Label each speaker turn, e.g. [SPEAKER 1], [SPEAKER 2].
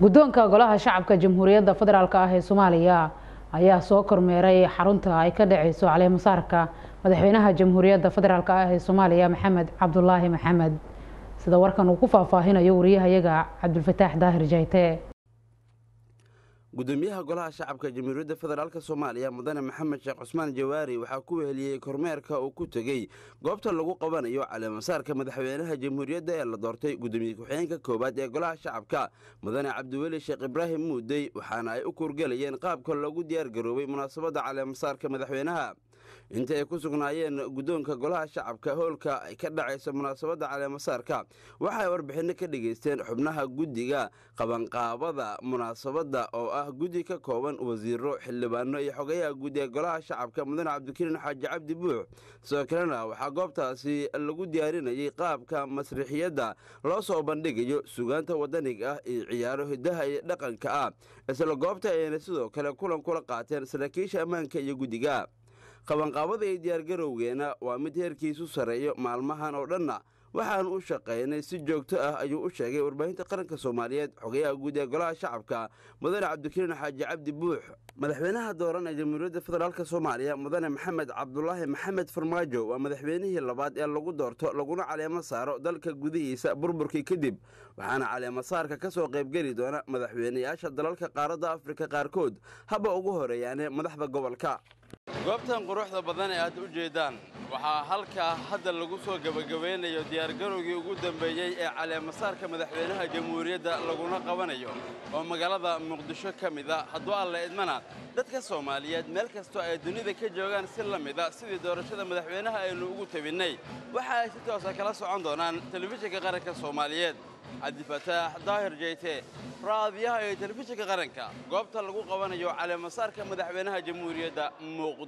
[SPEAKER 1] guddoonka golaha shacabka jamhuuriyadda federaalka ah ee soomaaliya ayaa soo kormeeray xarunta ay ka dhaceyso caleemasaarka madaxweynaha jamhuuriyadda federaalk ah ee soomaaliya maxamed cabdulaahi maxamed sida warkan uu ku faahfaahinayo wariyahayaga cabdulfataax daahir jayte
[SPEAKER 2] gudoomiyaha golaha shacabka jamhuuriyadda federaalka soomaaliya mudane maxamed sheekh cusmaan jawaari waxaa ku weheliyey kormeerka uu ku tegey goobta lagu qabanayo caleemasaarka madaxweynaha jamhuuriyadda ee la doortay guddoomiye ku-xigeenka koowaad ee golaha shacabka mudane cabdiweli sheekh ibraahim muudey waxaana ay u kuurgelayeen qaabka loogu diyaargaroobay munaasabadda caleemasaarka madaxweynaha inta ay ku sugnaayeen guddoonka golaha shacabka howlka ay ka dhacayso munaasabadda caleemasaarka waxay warbixinno ka dhegaysteen xubnaha guddiga qabanqaabada munaasabadda oo ah guddi ka kooban wasiiro xildhibaano iyo xogayaha guud ee golaha shacabka mudane cabdikariin xaaji cabdi buux sidoo kalena waxaa goobtaasi lagu diyaarinayay qaabka masriixiyadda loo soo bandhigayo sugaanta wadaniga ah iyo ciyaaro hiddaha iyo dhaqanka ah isla goobta ayayna sidoo kale kulan kula qaateen saraakiisha ammaanka iyo guddiga qabanqaabada ay diyaargarowgeena waa mid heerkiisu sarreeyo maalmahan oo dhanna waxaan u shaqaynay si joogto ah ayuu u sheegay warbaahinta qaranka soomaaliyeed xogayaha guud ee golaha shacabka mudane cabdikariin xaaji cabdi buux madaxweynaha dooran ee jamhuuriyadda federaalk soomaaliya mudane maxamed cabdulaahi maxamed farmaajo waa madaxweynihii labaad ee lagu doorto laguna caleemo saaro dalka gudihiisa burburkii kadib waxaana caleemo saarka ka soo qaybgeli doona madaxweynayaasha dalalka qaaradda afrika qaarkood haba ugu horeeyaane madaxda gobolka goobtan quruxda badan ee aad u jeedaan waxaa halkaa hadda lagu soo gebagabeynayo diyaargarowgii ugu dambeeyey ee caleemasaarka madaxweynaha jamhuuriyadda laguna qabanayo oo magaalada muqdisho ka mida ah. hadduu alla idmana dadka soomaaliyeed meel kastoo ay dunida ka joogaan si la mida ah sidii doorashada madaxweynaha aynu ugu tebinnay waxa ay si toosa ah kala socon doonaan telefishinka qaranka soomaaliyeed cabdifataax daahir jeyte raadiyaha iyo telefishinka qaranka goobta lagu qabanayo caleemasaarka madaxweynaha jamhuuriyadda muqdisho